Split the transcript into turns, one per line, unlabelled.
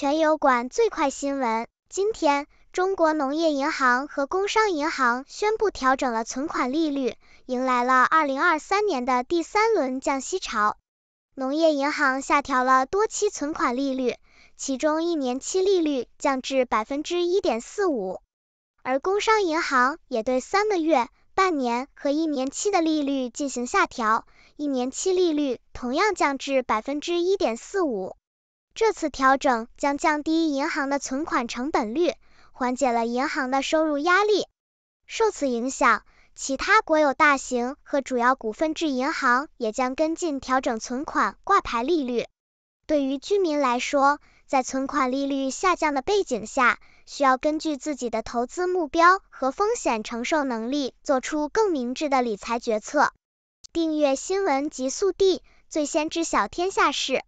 全油管最快新闻，今天中国农业银行和工商银行宣布调整了存款利率，迎来了2023年的第三轮降息潮。农业银行下调了多期存款利率，其中一年期利率降至百分之一点四五，而工商银行也对三个月、半年和一年期的利率进行下调，一年期利率同样降至百分之一点四五。这次调整将降低银行的存款成本率，缓解了银行的收入压力。受此影响，其他国有大型和主要股份制银行也将跟进调整存款挂牌利率。对于居民来说，在存款利率下降的背景下，需要根据自己的投资目标和风险承受能力，做出更明智的理财决策。订阅新闻极速递，最先知晓天下事。